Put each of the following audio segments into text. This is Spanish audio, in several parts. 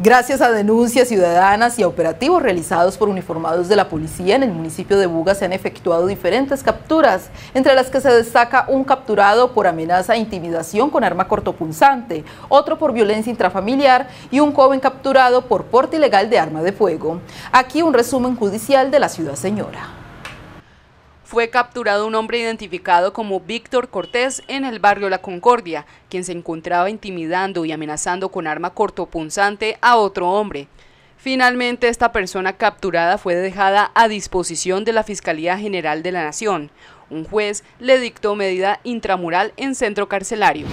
Gracias a denuncias ciudadanas y a operativos realizados por uniformados de la policía en el municipio de Buga se han efectuado diferentes capturas, entre las que se destaca un capturado por amenaza e intimidación con arma cortopunzante, otro por violencia intrafamiliar y un joven capturado por porte ilegal de arma de fuego. Aquí un resumen judicial de la ciudad señora fue capturado un hombre identificado como Víctor Cortés en el barrio La Concordia, quien se encontraba intimidando y amenazando con arma cortopunzante a otro hombre. Finalmente, esta persona capturada fue dejada a disposición de la Fiscalía General de la Nación. Un juez le dictó medida intramural en centro carcelario.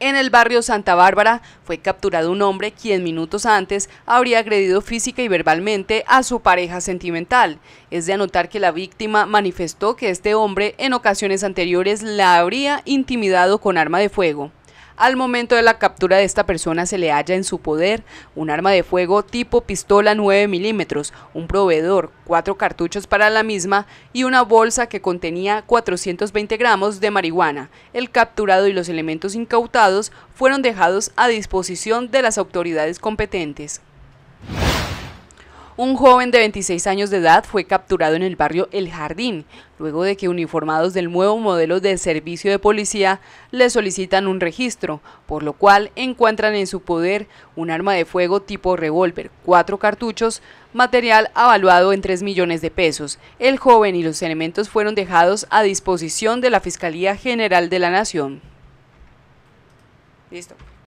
En el barrio Santa Bárbara fue capturado un hombre quien minutos antes habría agredido física y verbalmente a su pareja sentimental. Es de anotar que la víctima manifestó que este hombre en ocasiones anteriores la habría intimidado con arma de fuego. Al momento de la captura de esta persona se le halla en su poder un arma de fuego tipo pistola 9 milímetros, un proveedor, cuatro cartuchos para la misma y una bolsa que contenía 420 gramos de marihuana. El capturado y los elementos incautados fueron dejados a disposición de las autoridades competentes. Un joven de 26 años de edad fue capturado en el barrio El Jardín, luego de que uniformados del nuevo modelo de servicio de policía le solicitan un registro, por lo cual encuentran en su poder un arma de fuego tipo revólver, cuatro cartuchos, material avaluado en 3 millones de pesos. El joven y los elementos fueron dejados a disposición de la Fiscalía General de la Nación. Listo.